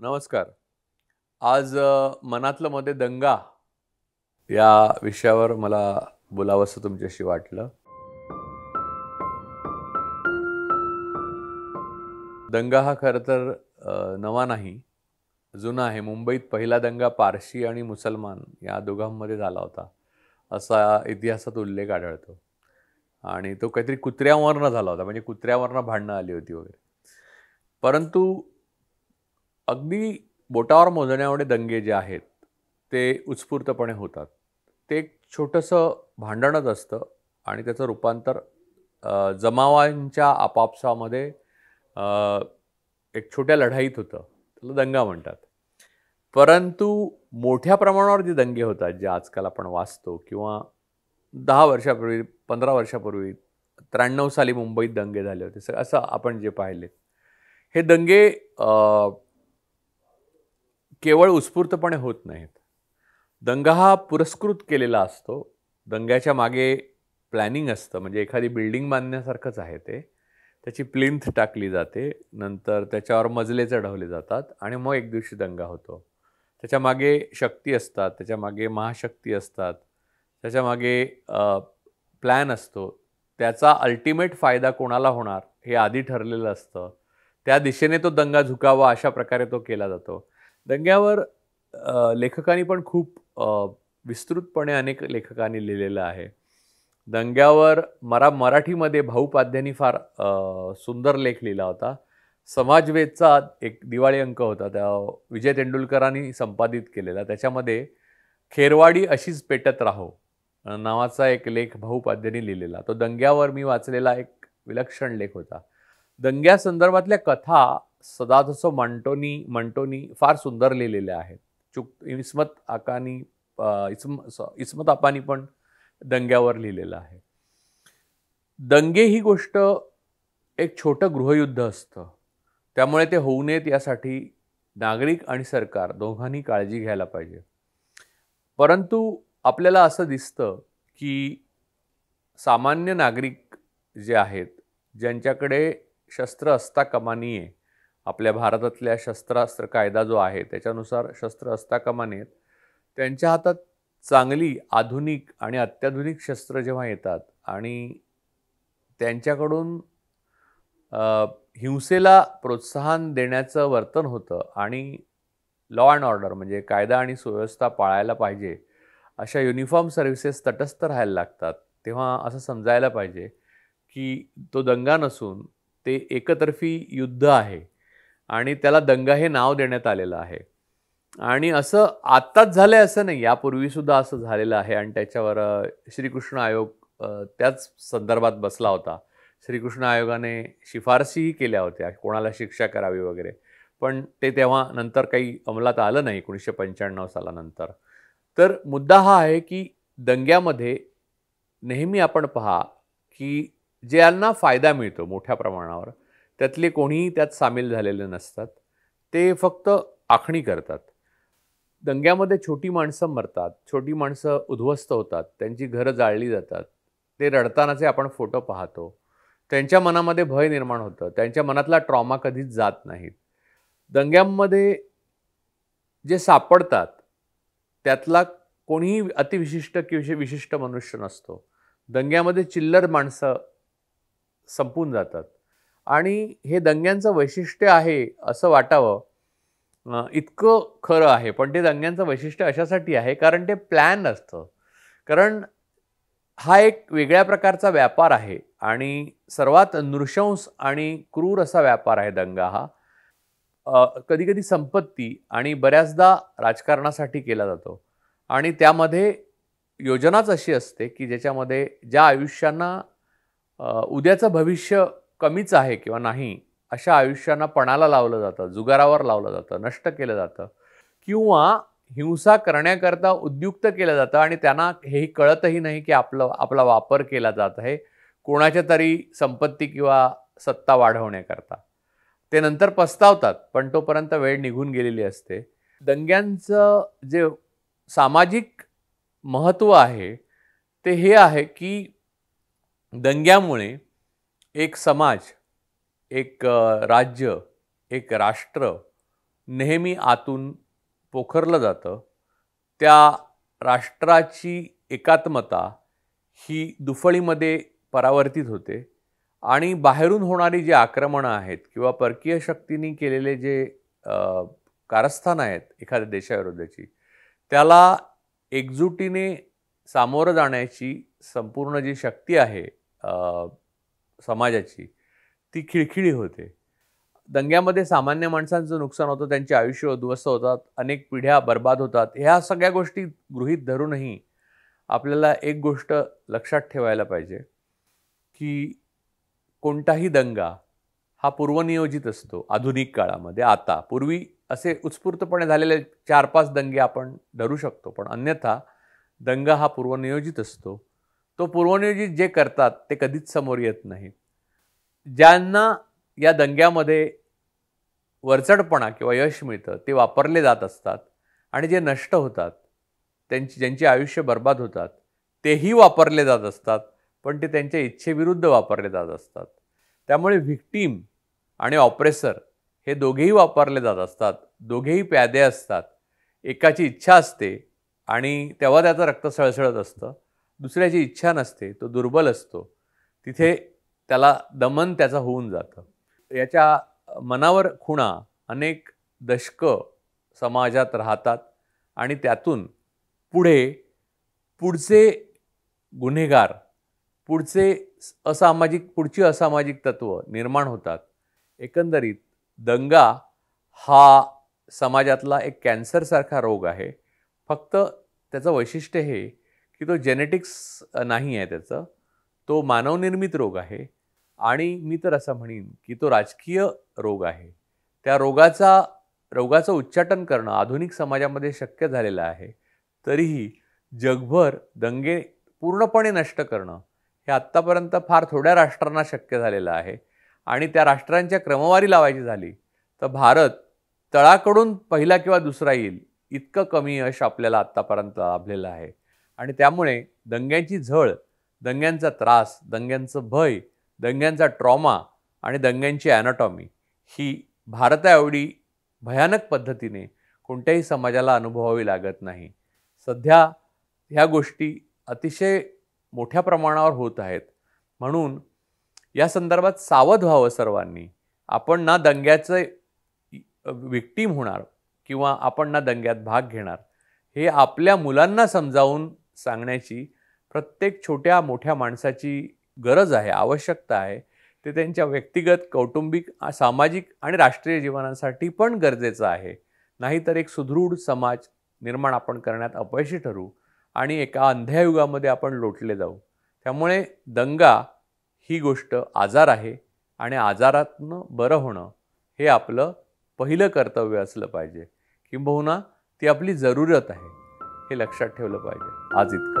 नमस्कार आज मनातलं मध्ये दंगा या विषयावर मला बोलावंसं तुमच्याशी वाटलं दंगा हा खरं तर नवा नाही जुना आहे मुंबईत पहिला दंगा पारशी आणि मुसलमान या दोघांमध्ये झाला होता असा इतिहासात उल्लेख आढळतो आणि तो काहीतरी कुत्र्यावरनं झाला होता म्हणजे कुत्र्यावरनं भांडणं आली होती वगैरे परंतु अगदी बोटावर मोजण्यावडे दंगे जे आहेत ते उत्स्फूर्तपणे होतात ते एक छोटंसं भांडणच असतं आणि त्याचं रूपांतर जमावांच्या आपापसामध्ये एक छोट्या लढाईत होतं त्याला दंगा म्हणतात परंतु मोठ्या प्रमाणावर जे दंगे होतात जे आजकाल आपण वाचतो किंवा दहा वर्षापूर्वी पंधरा वर्षापूर्वी त्र्याण्णव साली मुंबईत दंगे झाले होते असं आपण जे पाहिले हे दंगे केवळ उत्स्फूर्तपणे होत नाहीत दंगा हा पुरस्कृत केलेला असतो दंग्याच्या मागे प्लॅनिंग असतं म्हणजे एखादी बिल्डिंग बांधण्यासारखंच आहे ते त्याची प्लिंथ टाकली जाते नंतर त्याच्यावर मजले चढवले जातात आणि मग एक दिवशी दंगा होतो त्याच्यामागे शक्ती असतात त्याच्यामागे महाशक्ती असतात त्याच्यामागे प्लॅन असतो त्याचा अल्टिमेट फायदा कोणाला होणार हे आधी ठरलेलं असतं त्या दिशेने तो दंगा झुकावा अशा प्रकारे तो केला जातो दंग्यावर लेखकांनी पण खूप विस्तृतपणे अनेक लेखकांनी लिहिलेलं आहे दंग्यावर मरा मराठीमध्ये भाऊपाध्यांनी फार सुंदर लेख लिहिला होता समाजवेदचा एक दिवाळी अंक होता त्या विजय तेंडुलकरांनी संपादित केलेला त्याच्यामध्ये खेरवाडी अशीच पेटत राहो नावाचा एक लेख भाऊपाध्यांनी लिहिलेला तो दंग्यावर मी वाचलेला एक विलक्षण लेख होता दंग्यासंदर्भातल्या कथा सदाधसो मंटोनी मंटोनी फार सुंदर लिहिलेले आहेत चुक इस्मत आकानी इस्म इस्मत आपानी पण दंग्यावर लिहिलेलं आहे दंगे ही गोष्ट एक छोटं गृहयुद्ध असतं त्यामुळे ते होऊ नयेत यासाठी नागरिक आणि सरकार दोघांनी काळजी घ्यायला पाहिजे परंतु आपल्याला असं दिसतं की सामान्य नागरिक जे आहेत ज्यांच्याकडे शस्त्र असता कमानी आहे आपल्या भारतातल्या शस्त्रास्त्र कायदा जो आहे त्याच्यानुसार शस्त्र असता कामा नयेत त्यांच्या हातात चांगली आधुनिक आणि अत्याधुनिक शस्त्र जेव्हा येतात आणि त्यांच्याकडून हिंसेला प्रोत्साहन देण्याचं वर्तन होतं आणि लॉ अँड ऑर्डर म्हणजे कायदा आणि सुव्यवस्था पाळायला पाहिजे अशा युनिफॉर्म सर्व्हिसेस तटस्थ राहायला लागतात तेव्हा असं समजायला पाहिजे की तो दंगा नसून ते एकतर्फी युद्ध आहे आणि त्याला दंगा हे नाव देण्यात आलेलं आहे आणि असं आत्ताच झालं आहे असं नाही यापूर्वीसुद्धा असं झालेलं आहे आणि त्याच्यावर श्रीकृष्ण आयोग त्याच संदर्भात बसला होता श्रीकृष्ण आयोगाने शिफारसीही केल्या होत्या कोणाला शिक्षा करावी वगैरे पण ते तेव्हा नंतर काही अंमलात आलं नाही एकोणीसशे पंच्याण्णव सालानंतर तर मुद्दा हा आहे की दंग्यामध्ये नेहमी आपण पहा की ज्यांना फायदा मिळतो मोठ्या प्रमाणावर त्यातले कोणीही त्यात सामील झालेले नसतात ते फक्त आखणी करतात दंग्यामध्ये छोटी माणसं मरतात छोटी माणसं उद्ध्वस्त होतात त्यांची घरं जाळली जातात ते रडतानाचे आपण फोटो पाहतो त्यांच्या मनामध्ये भय निर्माण होतं त्यांच्या मनातला ट्रॉमा कधीच जात नाहीत दंग्यांमध्ये जे सापडतात त्यातला कोणीही अतिविशिष्ट किंवा विशिष्ट मनुष्य नसतो दंग्यामध्ये चिल्लर माणसं संपून जातात आणि हे दंग्यांचं वैशिष्ट्य आहे असं वाटावं इतकं खरं आहे पण ते दंग्यांचं वैशिष्ट्य अशासाठी आहे कारण ते प्लॅन असतं कारण हा एक वेगळ्या प्रकारचा व्यापार आहे आणि सर्वात नृशंस आणि क्रूर असा व्यापार आहे दंगा हा कधीकधी संपत्ती आणि बऱ्याचदा राजकारणासाठी केला जातो आणि त्यामध्ये योजनाच अशी असते की ज्याच्यामध्ये ज्या आयुष्यांना उद्याचं भविष्य कमीच आहे किंवा नाही अशा आयुष्यांना पणाला लावलं जातं जुगारावर लावलं जातं नष्ट केलं जातं किंवा हिंसा करण्याकरता उद्युक्त केलं जातं आणि त्यांना हे कळतही नाही की आपलं आपला वापर केला जात आहे कोणाच्या तरी संपत्ती किंवा सत्ता वाढवण्याकरता ते नंतर पस्तावतात पण तोपर्यंत वेळ निघून गेलेली असते दंग्यांचं जे सामाजिक महत्त्व आहे ते हे आहे की दंग्यामुळे एक समाज एक राज्य एक राष्ट्र नेहमी आतून पोखरलं जातं त्या राष्ट्राची एकात्मता ही दुफळीमध्ये परावर्तित होते आणि बाहेरून होणारी जी आक्रमणं आहेत किंवा परकीय शक्तींनी केलेले जे कारस्थान आहेत एखाद्या देशाविरोधाची त्याला एकजुटीने सामोरं जाण्याची संपूर्ण जी शक्ती आहे समाजाची ती खिळखिळी होते दंग्यामध्ये सामान्य माणसांचं नुकसान होतं त्यांचे आयुष्य उद्ध्वस्त होतात अनेक पिढ्या बर्बाद होतात ह्या सगळ्या गोष्टी गृहीत धरूनही आपल्याला एक गोष्ट लक्षात ठेवायला पाहिजे की कोणताही दंगा हा पूर्वनियोजित असतो आधुनिक काळामध्ये आता पूर्वी असे उत्स्फूर्तपणे झालेले चार पाच दंगे आपण धरू शकतो पण अन्यथा दंगा हा पूर्वनियोजित असतो तो पूर्वनियोजित जे करतात ते कधीच समोर येत नाही ज्यांना या दंग्यामध्ये वरचडपणा किंवा यश मिळतं ते वापरले जात असतात आणि जे नष्ट होतात त्यांची ज्यांचे आयुष्य बर्बाद होतात तेही वापरले जात असतात पण ते त्यांच्या इच्छेविरुद्ध वापरले जात असतात त्यामुळे व्हिक्टीम आणि ऑपरेसर हे दोघेही वापरले जात असतात दोघेही प्यादे असतात एकाची इच्छा असते आणि तेव्हा त्याचं रक्त सळसळत असतं दुसऱ्याची इच्छा नसते तो दुर्बल असतो तिथे त्याला दमन त्याचं होऊन जातं याच्या मनावर खुणा अनेक दशकं समाजात राहतात आणि त्यातून पुढे पुढचे गुन्हेगार पुढचे असामाजिक पुढची असामाजिक तत्व निर्माण होतात एकंदरीत दंगा हा समाजातला एक कॅन्सरसारखा रोग आहे फक्त त्याचं वैशिष्ट्य हे की तो जेनेटिक्स नाही आहे त्याचं तो मानवनिर्मित रोग आहे आणि मी तर असं म्हणेन की तो राजकीय रोग आहे त्या रोगाचा रोगाचं उच्चाटन करणं आधुनिक समाजामध्ये शक्य झालेलं आहे तरीही जगभर दंगे पूर्णपणे नष्ट करणं हे आत्तापर्यंत फार थोड्या राष्ट्रांना शक्य झालेलं आहे आणि त्या राष्ट्रांच्या क्रमवारी लावायची झाली तर भारत तळाकडून पहिला किंवा दुसरा येईल इतकं कमी यश आपल्याला आत्तापर्यंत लाभलेलं आहे आणि त्यामुळे दंग्यांची झळ दंग्यांचा त्रास दंग्यांचं भय दंग्यांचा ट्रॉमा आणि दंग्यांची ॲनाटॉमी ही एवढी भयानक पद्धतीने कोणत्याही समाजाला अनुभवावी लागत नाही सध्या ह्या गोष्टी अतिशय मोठ्या प्रमाणावर होत आहेत म्हणून या संदर्भात सावध व्हावं सर्वांनी आपण ना दंग्याचं विक्टीम होणार किंवा आपण ना दंग्यात भाग घेणार हे आपल्या मुलांना समजावून सांगण्याची प्रत्येक छोट्या मोठ्या माणसाची गरज आहे आवश्यकता आहे ते त्यांच्या व्यक्तिगत कौटुंबिक सामाजिक आणि राष्ट्रीय जीवनासाठी पण गरजेचं आहे नाहीतर एक सुदृढ समाज निर्माण आपण करण्यात अपयशी ठरू आणि एका अंध्यायुगामध्ये आपण लोटले जाऊ त्यामुळे दंगा ही गोष्ट आजार आहे आणि आजारातनं बरं होणं हे आपलं पहिलं कर्तव्य असलं पाहिजे किंबहुना ती आपली जरूरत आहे हे लक्षात ठेवलं पाहिजे आज इतकं